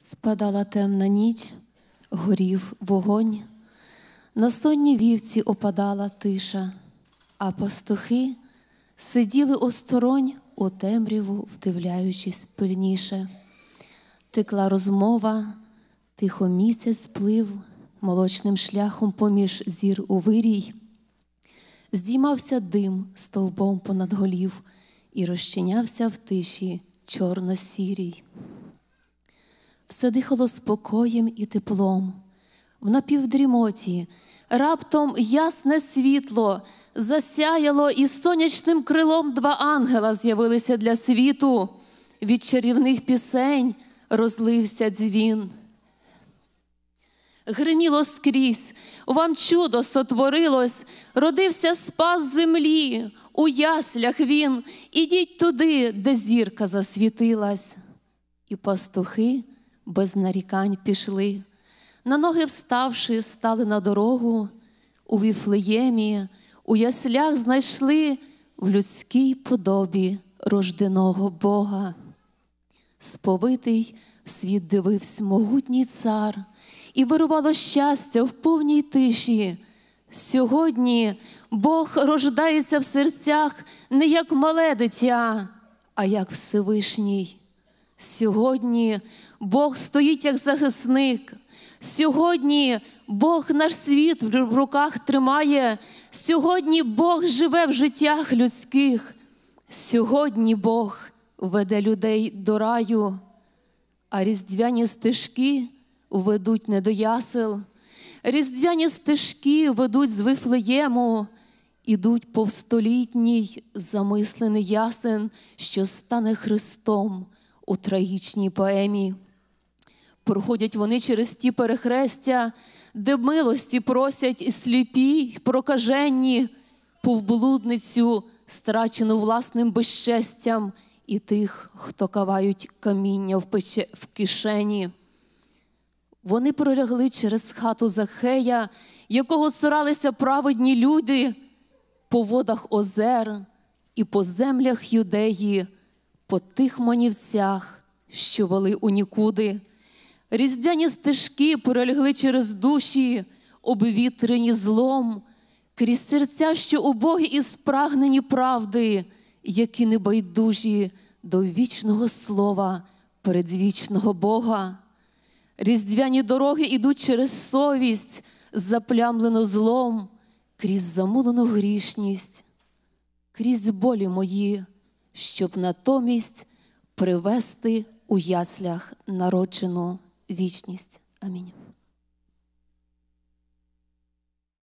Спадала темна ніч, горів вогонь, на сонні вівці опадала тиша, а пастухи сиділи осторонь, у темряву, вдивляючись пильніше. Текла розмова, тихо місяць сплив, молочним шляхом поміж зір у вирій. Здіймався дим стовбом понад голів і розчинявся в тиші чорно-сірій все дихало спокоєм і теплом. В напівдрімоті раптом ясне світло засяяло, і сонячним крилом два ангела з'явилися для світу. Від чарівних пісень розлився дзвін. Гриміло скрізь, вам чудо сотворилось, родився спас землі, у яслях він, ідіть туди, де зірка засвітилась, і пастухи без нарікань пішли, на ноги вставши, стали на дорогу, у віфлеємі, у яслях знайшли в людській подобі рожденого Бога. Сповитий в світ дивився могутній цар, і вирувало щастя в повній тиші. Сьогодні Бог рождається в серцях не як мале дитя, а як Всевишній. Сьогодні Бог стоїть як захисник. Сьогодні Бог наш світ в руках тримає. Сьогодні Бог живе в життях людських. Сьогодні Бог веде людей до раю, а різдвяні стежки ведуть не до ясел. Різдвяні стежки ведуть з Вифлеєму, ідуть повстолітній замислений ясен, що стане Христом у трагічній поемі. Проходять вони через ті перехрестя, де милості просять і сліпі, і прокаженні, повблудницю, страчену власним безчестям, і тих, хто кавають каміння в, пече... в кишені. Вони пролягли через хату Захея, якого соралися праведні люди по водах озер і по землях юдеї по тих манівцях, що вели у нікуди, різдвяні стежки пролягли через душі, обвітрені злом, крізь серця, що убогі і спрагнені правди, які небайдужі до вічного слова, передвічного Бога. Різдвяні дороги ідуть через совість, заплямлену злом, крізь замулену грішність, крізь болі мої щоб натомість привести у яслях народжену вічність. Амінь.